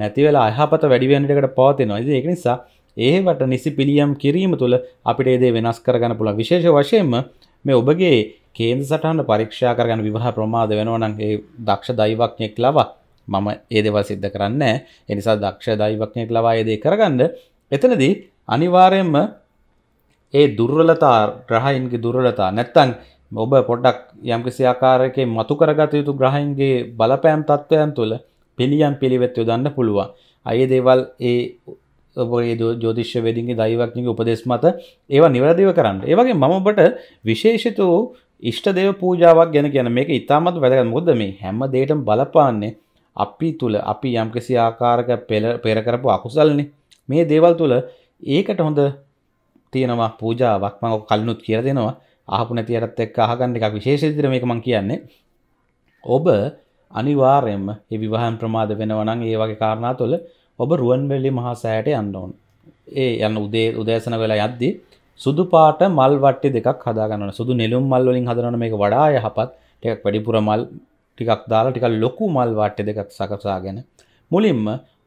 නැතිවෙලා අයහපත වැඩි වෙන එකකට පවතිනවා. ඉතින් ඒක නිසා ඒවට නිසි පිළියම් කිරීම තුළ අපිට ඒදේ වෙනස් කරගන්න පුළ විශේෂ වශයෙන්ම මේ ඔබගේ කේන්ද සටහන්න පරීක්ෂා කරගන්න විවාහ ප්‍රමාද වෙනවනන් ඒ දක්ෂ දෛවක්ඥෙක් ලවා මම ඒදවල් සිද්ධ කරන්න එනිසා දක්ෂ දෛවක්ඥෙක් ලවා ඒදේ කරගන්න එතනදී අනිවාරයෙන්ම ඒ දුර්වලතා ග්‍රහයින්ගේ දුර්වලතා නැත්තං ඔබ පොඩ්ඩක් යම්කිසි ආකාරයකේ මතු කරගත යුතු ග්‍රහයින්ගේ බලපෑම් තත්ත්වයන් තුළ පිළියම් පිළිවෙත් යොදන්න පුළුවන්. අය දේවල් ඒ ඔබගේ ජෝතිශ්‍යවේදින්ගේ දයිවක්ඥගේ උපදෙස් මත ඒවා නිවැරදිව කරන්න. ඒවගේ මම ඔබට විශේෂිත වූ ඉෂ්ටදේව පූජාවක් ගැන කියන මේක ඉතාමත් වැදගත්. මොකද මේ හැම දෙයකටම බලපාන්නේ අපි තුල අපි යම්කිසි ආකාරක පෙර කරපු අකුසල්නේ. මේ දේවල් තුල ඒකට හොඳ තියෙනවා පූජාවක්. මම කලිනුත් කියලා දෙනවා. අහපු නැති අයටත් එක්ක අහගන්න එකක් විශේෂ විදිහට මේක මම කියන්නේ. ඔබ අනිවාර්යයෙන්ම මේ විවාහන් ප්‍රමාද වෙනවා නම් ඒ වගේ කාරණා තුළ ඔබ රුවන්වැලි මහා සෑයට යන්න ඕන. ඒ යන්න උදේ උදෑසන වෙලා යද්දි සුදු පාට මල් වට්ටි දෙකක් හදාගන්න සුදු නිලුම් මල් වලින් හදනවන මේක වඩා යහපත් ටිකක් වැඩිපුර මල් ටිකක් දාලා ටිකක් ලොකු මල් වට්ටි දෙකක් සකසාගෙන මුලින්ම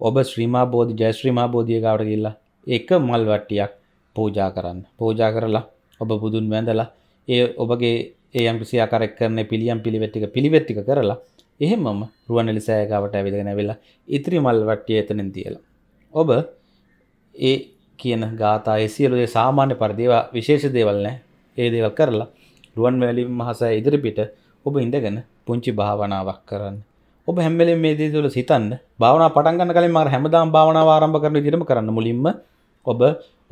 ඔබ ශ්‍රීමා බෝධි ජයශ්‍රීමා බෝධිය ගාවට ගිහිල්ලා එක මල් වට්ටියක් පූජා කරන්න. පූජා කරලා ඔබ බුදුන් වැඳලා ඒ ඔබගේ ඒ යම්කිසි ආකාරයක් කරන පිළියම් පිළිවෙත් ටික පිළිවෙත් ටික කරලා එහෙමම රුවන්ලි සෑගාවට ඇවිදගෙන වෙලා ඉතිරි මල් වට්ටිය එතනින් තියලා. ඔබ ඒ කියන ගාතා එසියලුදේ සාමාන්‍ය පරිදිවා විශේෂ දේවල් නෑ ඒ දේවල් කරලා රුවන් වැලි මහසෑ ඉදිරිපිට ඔබ ඉඳගෙන පුංචි භාවනාවක් කරන්න. ඔබ හැමලෙ මේ දේ තුළ සිතන්න භාවනා පටන් ගන්න කලින් මම හැමදාම භාවනාව ආරම්භ කරන විදිහටම කරන්න මුලින්ම ඔබ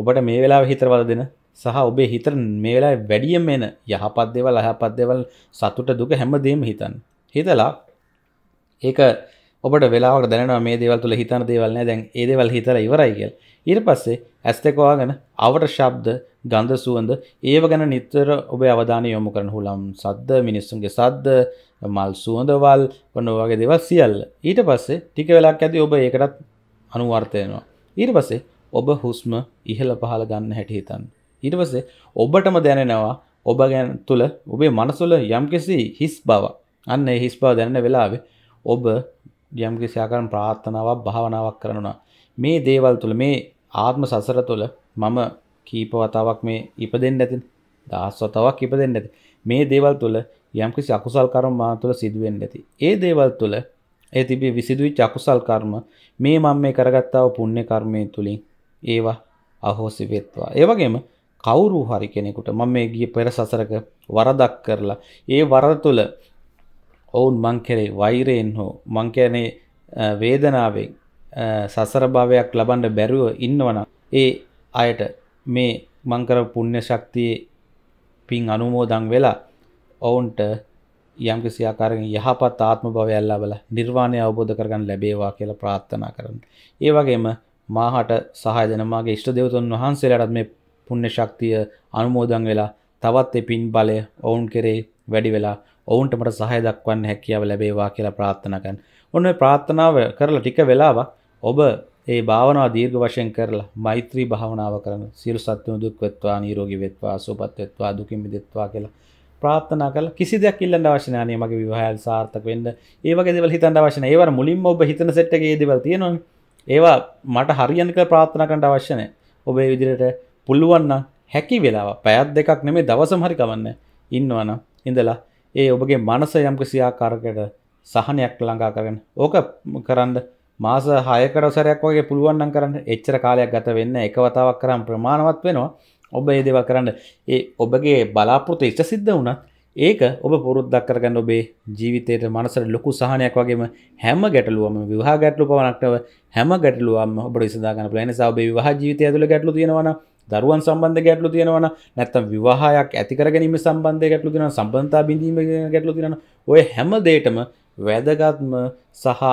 ඔබට මේ වෙලාවේ හිතරවල දෙන සහ ඔබේ හිත මේ වෙලාවේ වැඩියෙන් එන යහපත් දේවල් අයහපත් දේවල් සතුට දුක හැමදේම හිතන්න. හිතලා ඒක ඔබට වෙලාවට දැන මේ දෙවල් තුළ හිතන දේවල්න දැන් ඒදවල් හිතර ඉවරයිගල් ඉර පස්සේ ඇස්තෙකවාගෙන අවට ශබ්ද ගන්ධ සුවන්ද ඒව ගැන නිතර ඔබ අවධාන යොමු කරන හුළම් සද්ද මිනිස්සුන්ගේ සද්ද මල් සුවඳවල් වන්න වගේ දෙවල් සියල් ඊට පස්සේ ටික වෙලාක් ඇති ඔබ ඒකටත් අනුවර්තයනවා ඊට පස්සේ ඔබ හුස්ම ඉහළ පහළ ගන්න හැටි හිතන් ඊට පස්සේ ඔබටම දැනෙනවා ඔබ ගැන තුළ ඔබේ මනසුල යම්කිසි හිස් බව අන්න හිස් බව දැන්න වෙලාවේ ඔබ යම්කිසියාකරන් ප්‍රාත්ථනාවක් භාවනාවක් කරනවා. මේ දේවල් තුළ මේ ආත්ම සසර තුළ මම කීප වතාවක් මේ ඉප දෙන්න ඇති දහස් වතාවක් ඉප දෙන්න ඇති මේ දේවල් තුළ යම්කිසි අකුසල් කරම මා තුළ සිදුවෙන් ඇති. ඒ දේවල් තුළ ඒ තිබේ විසිදුවි චකුසල් කර්ම මේ මං මේ කරගත්තාව පුුණ්‍ය කර්මය තුළින් ඒවා අහෝසි වෙත්වා. ඒවගේම කවුරු හරි කෙනෙකුට මම මේ ගිය පෙර සසරක වරදක් කරලා ඒ වරද තුළ ඔවුන් මං කෙරේ වෛරයෙන් හෝ මං කැනේ වේදනාවෙන් සසර භාවයක් ලබන්න බැරුව ඉන්නවනම් ඒ අයට මේ මංකර පුුණ්‍ය ශක්තියේ පින් අනුමෝදං වෙලා ඔවුන්ට යම්කිසි ආකාරයෙන් යහපත් ආත්ම භවය ලැබලා නිර්වාණය අවබෝධ කරගන්න ලැබේවා කියලා ප්‍රාර්ථනා කරන්න. ඒ වගේම මාහට සහාය දෙන මාගේ ඉෂ්ට දෙවතුන් වහන්සේලාටත් මේ පුණ්‍ය ශක්තිය අනුමෝදන් වෙලා තවත් ඒ පින් බලය ඔවුන් කෙරේ වැඩි වෙලා ඔවුන්ට මට සහය දක්වන්න හැකියාව ලැබේවා කියලා ප්‍රාර්ථනකන් ඔන්න ප්‍රාර්ථනාව කරලා ටික වෙලාවක් ඔබ ඒ භාවනාව දීර්ඝ වශයෙන් කරලා මෛත්‍රී භාවනාව කරන සියලු සත්ත්වයන් දුක් වෙත්වා නිරෝගී වෙත්වා සුවපත් වෙත්වා දුකින් මිදෙත්වා කියලා ප්‍රාර්ථනා කරලා කිසි දෙයක් ඉල්ලන්න අවශ්‍ය නැහැ මගේ විවාහය සාර්ථක වෙන්න. ඒ වගේ දේවල් හිතන්න අවශ්‍ය නැහැ. ඒවර මුලින්ම ඔබ හිතන සෙට් එකේ දේවල් තියෙනවනේ. ඒවා මට හරියන්න කියලා ප්‍රාර්ථනා කරන්න අවශ්‍ය නැහැ. ඔබ ඒ විදිහට පුළුවන් නම් හැකි වෙලාව පැයක් දෙකක් නෙමෙයි දවසම හරි කවන්න. ඉන්නවනම් ඉඳලා ඒ ඔබගේ මනස යම් කිසියාකාරකට සහනයක් ළඟා කරගෙන ඕක කරන්න මාස 6කට සැරයක් වගේ පුළුවන් නම් කරන්න එච්චර කාලයක් ගත වෙන්න එක වතාවක් කරාම ප්‍රමාණවත් වෙනවා ඔබ මේ දේවල් කරන්න ඒ ඔබගේ බලාපොරොත්තු ඉෂ්ට සිද්ධ වුණත් ඒක ඔබ පුරුද්දක් කරගන්න ඔබේ ජීවිතයට මනසට ලොකු සහනයක් වගේම හැම ගැටලුවම විවාහ ගැටලුව පවණක්ටව හැම ගැටලුවම ඔබට විසඳා ගන්න පුළුවන්. ඒ නිසා ඔබේ විවාහ ජීවිතය ඇතුළේ ගැටලු තියෙනවා නම් දරුවන් සම්බන්ධ ගැටලු තියෙනවන නැත්තම් විවාහයක් ඇතිකර ගැනීම සම්බන්ධය ගැටලු තින සම්බන්ධතා බිඳීම ගැටලු තින ඔය හැම දේටම වැදගත්ම සහ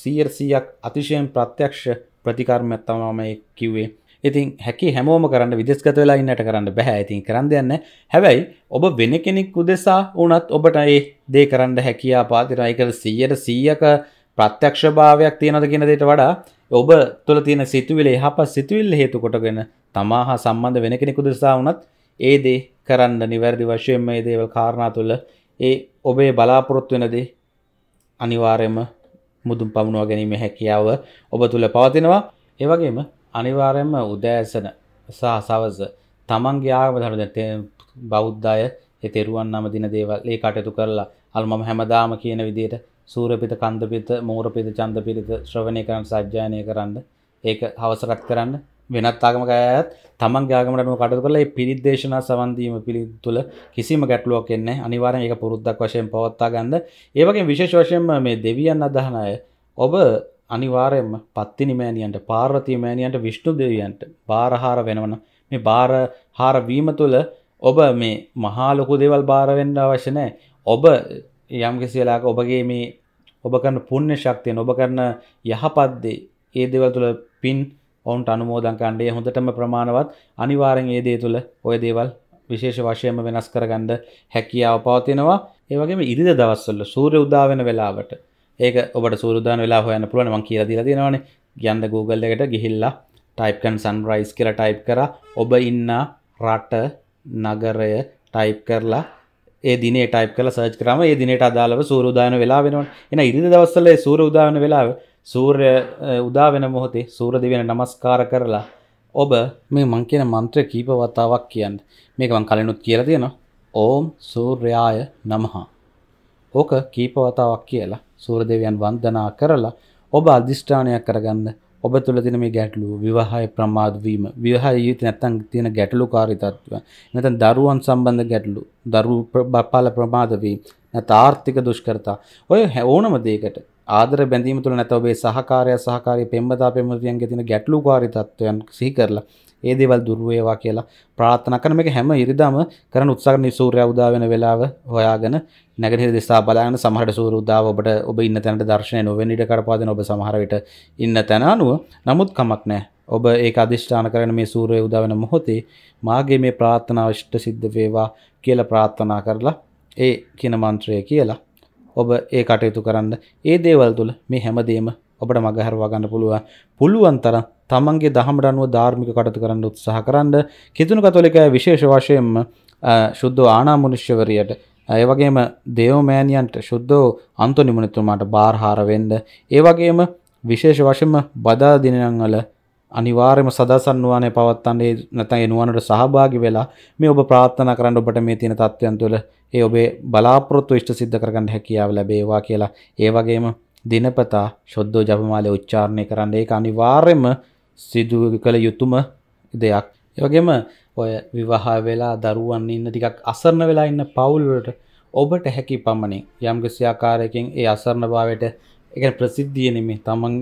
සීර්සීයක් අතිශයෙන් ප්‍රත්‍යක්ෂ ප්‍රතිකර්මයක් තමාම කිව්වේ ඉතින් හැකි හැමෝම කරන්න විදෙස්ගත වෙලා ඉන්නට කරන්න බැහැ ඉතින් කරන්න දෙන්න හැබැයි ඔබ වෙන කෙනෙක් උදෙසා වනත් ඔබට ඒ දේ කරන්න හැකියා පාතින එකද සීයට සීයක ප්‍රත්‍යක්ෂභාවයක් තියෙනද කියෙන දෙට වඩා ඔබ තුළ තියෙන සිතුවිල හප සිතුවිල් හේතු කොටගෙන තමා හා සම්බන්ධ වෙන කෙනෙකු දෙසා වනත් ඒ දේ කරන්න නිවැරදි වශයෙන් මේ දේවල් කාරණා තුළ ඒ ඔබේ බලාපොරොත්තු වෙන දේ අනිවාර්යයෙන්ම මුදුන් පමුණුවා ගැනීම හැකියාව ඔබ තුළ පවතිනවා ඒ වගේම අනිවාර්යයෙන්ම උදෑසන සහ සවස තමන්ගේ ආගම ධර්ම දැන් බෞද්ධය ඒ තෙරුවන් නම දින දේවල් ඒ කටයුතු කරලා අල් මම හැමදාම කියන විදිහට සූරපිත කන්දපිත මෝරපිත චන්දපිත ශ්‍රවණය කරන්න සජ්ජායනය කරන්න ඒක හවසරත් කරන්න වෙනත් ආගමක අයත් තමන්ගේ ආගමට අනුව කටයුතු කරලා මේ පිරිත් දේශනා සවන් දීම පිළිතුල කිසිම ගැටලුවක් එන්නේ නැහැ. අනිවාර්යෙන් ඒක පුරුද්දක් වශයෙන් පවත්වා ගන්න. ඒ වගේම විශේෂ වශයෙන් මේ දෙවියන් අදහන අය ඔබ අනිවාර්යෙන්ම පත්තිනි මෑණියන්ට, පාර්වතී මෑණියන්ට, විෂ්ණු දෙවියන්ට බාරහාර වෙනවන මේ බාරහාර වීම තුළ ඔබ මේ මහා ලොකු දේවල් බාර වෙන්න අවශ්‍ය නැහැ. ඔබ යම් කිසි වෙලාවක ඔබගේ මේ ඔබ කරන පුණ්‍ය ශක්තියෙන් ඔබ කරන යහපත් දේ ඒ දේවල් තුළ පින් ඔවුන්ට අනුමෝදන් කණ්ඩේ හොඳටම ප්‍රමාණවත් අනිවාරෙන් ඒ දේ තුළ ඔය දේවල් විශේෂ වශයම වෙනස් කරගණ්ඩ හැකියාව පවතිනවා ඒවගේම ඉරිද දවස්වල්ල සූර උදාවෙන වෙලාවට ඒක ඔබට සූරුදාන වෙලා හොයන්න පුළුවනම කියරදිල දෙෙනවානේ ගන්ද Google එකට ගිහිල්ලා ටයිප්කන් සන්රයිස් කියලා ටයිප් කර ඔබ ඉන්න රට නගරය ටයිප් කරලා ඒ දින ටයිප් කල සර්ච් කරම ඒ දිනට අදාලව සූරුදාන වෙලා වෙනවා එන ඉරිද දවස්සල සූරුදාන වෙලාව සූර්ය උදා වෙන මොහොතේ සූර්ය දෙවියන් නමස්කාර කරලා ඔබ මේ මං කියන මන්ත්‍රය කීප වතාවක් කියන්න. මේක මං කලිනුත් කියලා තියෙනවා. ඕම් සූර්යාය නමහ. ඕක කීප වතාවක් කියලා සූර්ය දෙවියන් වන්දනා කරලා ඔබ අධිෂ්ඨානයක් කරගන්න. ඔබ තුළ තියෙන මේ ගැටලුව විවාහය ප්‍රමාද වීම, විවාහ ජීවිතේ නැත්තම් තියෙන ගැටලුකාරී තත්ත්වය, නැත්නම් දරුවන් සම්බන්ධ ගැටලු, දරු බපාල ප්‍රමාද වීම, නැත්නම් ආර්ථික දුෂ්කරතා. ඔය ඕනම දෙයකට ආදර බැඳීම තුළ නැත ඔබේ සහකාරය සහකාරී පෙම්බතා පෙම්වතියන්ගේ තියෙන ගැටලුකාරී තත්වයන් සිහි කරලා ඒ දේවල් දුර වේවා කියලා ප්‍රාර්ථනා කරන මේක හැම ඉරිදාම කරන උත්සාහ කරන සූර්යයා උදා වෙන වෙලාව හොයාගෙන නැගෙනහිර දිසා බලාගෙන සමහරට සූර්ය උදාව ඔබට ඔබ ඉන්න තැනට දර්ශනය නොවෙන ඉඩ කරපාදෙන ඔබ සමහර විට ඉන්න තැන අනුව නමුත් කමක් නැහැ ඔබ ඒ අධිෂ්ඨාන කරන මේ සූරය උදවෙන මොහොතේ මාගේ මේ ප්‍රාර්ථනාව ෂ්ට සිද්ධ වේවා කියල ප්‍රාර්ථනා කරලා ඒ කියන මන්ත්‍රය කියලා ඔබ ඒ කටයුතු කරන්න ඒ දේවල් තුළ මේ හැමදේම ඔබට මගහැරවා ගන්න පුළුවන් පුළුවන් තරම් තමන්ගේ දහමට අනුව ධාර්මික කටයුතු කරන්න උත්සාහ කරන්න කිතුණු කතෝලිකය විශේෂ වශයෙන්ම සුද්ධ ආනාමනුෂ්‍යවරියට ඒ වගේම දේවමෑනියන්ට සුද්ධෝ අන්තොනිමුනිතුමාට බාරහාර වෙන්න ඒ වගේම විශේෂ වශයෙන්ම බදා දිනයන් වල අනිවාර්යයෙන්ම සදාසන් නුවණේ පවත්තන්නේ නැත්නම් ඒ නුවණට සහභාගී වෙලා මේ ඔබ ප්‍රාර්ථනා කරන්න ඔබට මේ තියෙන තත්වයන් තුළ ඒ ඔබේ බලාපොරොත්තු ඉෂ්ට සිද්ධ කරගන්න හැකියාව ලැබේවා කියලා ඒ වගේම දිනපතා ශොද්දෝ ජපමාලය උච්චාරණය කරන්න ඒක අනිවාර්යයෙන්ම සිදු කළ යුතුම දෙයක්. ඒ වගේම ඔය විවාහ වෙලා දරුවන් ඉන්න ටිකක් අසරණ වෙලා ඉන්න පවුල් වලට ඔබට හැකි පමණින් යම්කිසි ආකාරයකින් ඒ අසරණභාවයට ඒ කියන්නේ ප්‍රසිද්ධිය නෙමෙයි තමන්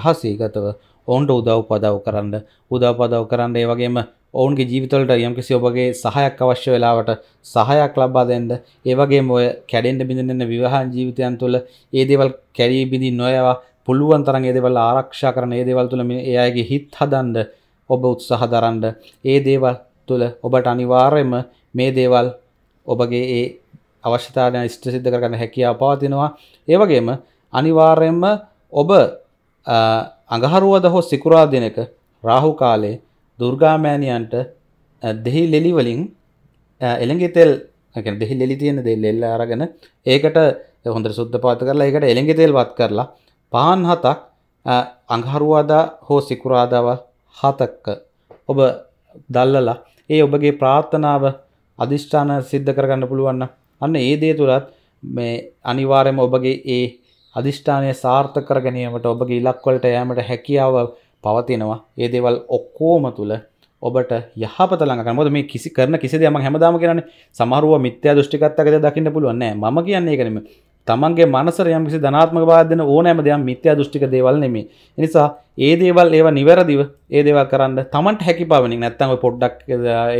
රහසීගතව ඔවුන්ට උදව් පදව් කරන්න උදව් පදව් කරන්න ඒ වගේම ඔවුන්ගේ ජීවිතවලට යම්කිසි ඔබගේ සහයක් අවශ්‍ය වෙලාවට සහයක් ලබා දෙන්න ඒ වගේම ඔය කැඩෙන්න බිඳෙන්න විවාහන් ජීවිතයන් තුළ ඒ දේවල් කැරී බිඳී නොයවා පුළුවන් තරම් ඒ දේවල් ආරක්ෂා කරන ඒ දේවල් තුළ මේ ඒ අයගේ හිත් හදන්න ඔබ උත්සාහ දරන්න ඒ දේවල් තුළ ඔබට අනිවාර්යයෙන්ම මේ දේවල් ඔබගේ ඒ අවශ්‍යතාවයන් ඉෂ්ට සිද්ධ කරගන්න හැකියාව පවතිනවා ඒ වගේම අනිවාර්යයෙන්ම ඔබ අඟහරුවද හෝ සිකුරා දිනක රාහු කාලේ දුර්ගාමෑණියන්ට දෙහි ලෙලි වලින් එළඟි තෙල් දෙහි ලෙලි තියෙන දෙල් එල්ල අරගෙන ඒකට හොඳට සුද්ධ පාත කරලා ඒකට එළඟි තෙල් වත් කරලා පාන් හතක් අඟහරුවාදා හෝ සිකුරාදාවල් හතක්ක ඔබ දල්ලලා ඒ ඔබගේ ප්‍රාර්ථනාව අධිෂ්ඨාන සිද්ධ කරගන්න පුළුවන්න අන්න ඒ දේ තුළත් මේ අනිවාර්යම ඔබගේ ඒ අධිෂ්ඨානය සාර්ථක කර ගැනීමට ඔබගේ ඉලක්කවලට යෑමට හැකියාව පවතිනවා. ඒ දේවල් ඔක්කොම තුල ඔබට යහපත ළඟ කරන්න. මොකද මේ කිසි කරන කිසි දෙයක් මම හැමදාම කියන්නේ සමහරව මිත්‍යා දෘෂ්ටිගතක දේ දකින්න පුළුවන් නෑ. මම කියන්නේ ඒක නෙමෙයි. තමන්ගේ මනසර යම් කිසි ධනාත්මක භාවයක් දෙන ඕනෑම දෙයක් මිත්‍යා දෘෂ්ටික දේවල් නෙමෙයි. ඒ නිසා ඒ දේවල් ඒවා නිවැරදිව ඒ දේවල් කරන්න තමන්ට හැකි පවණින් නැත්නම් ඔය පොඩ්ඩක්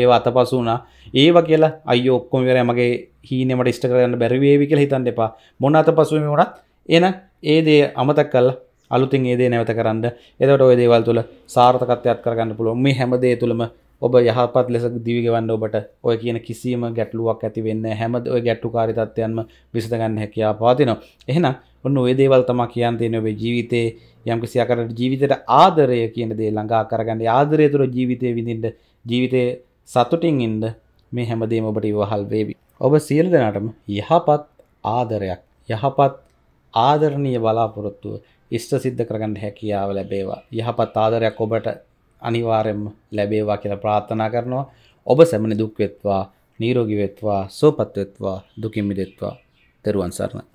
ඒවා අතපසු වුණා. ඒවා කියලා අයියෝ ඔක්කොම ඉවරයි මගේ හීනේ මට ඉෂ්ට කරගන්න බැරි වේවි කියලා හිතන්න එපා. මොන අතපසු වීම වුණත් එන ඒ දේ අමතක් කල්ලා අලුතින් ඒදේ නැවත කරන්න එතට ඔය දේවල් තුළ සාර්ථකත්වයක් කරගන්න පුළුවන් මේ හැමදේ තුළම ඔබ යහපත් ලෙස දිවිගවන්න ඔබට ඔය කියන කිසිීම ගැටලුවක් ඇතිවෙන්න හැමද ඔය ගැට්ටු කාරිතත්වයන්ම විසඳගන්න හැකයා පාතිනවා එහෙන ඔන්න ඔය දේවල් තමා කියන් තියෙන ඔබේ ජීවිතේ යම් කිසියාකරට ජීවිතයට ආදරය කියන දේ ළඟා කරගන්න ආදරය තුර ජීවිතය විඳින්ට ජීවිතය සතුටින් ඉන්ද මේ හැමදේම ඔබට ඉවහල් වේවි ඔබ සියල් දෙනටම යහපත් ආදරයක් යහපත් ආදරණීය බලාපොරොත්තුව ඉෂ්ට සිද්ධ කරගන්න හැකියාව ලැබේවා. යහපත් ආදරයක් ඔබට අනිවාර්යෙන්ම ලැබේවා කියලා ප්‍රාර්ථනා කරනවා. ඔබ සැමන දුක් වෙත්වා, නිරෝගී වෙත්වා, සුවපත් වෙත්වා, දුකින් මිදෙත්වා. තෙරුවන් සරණයි.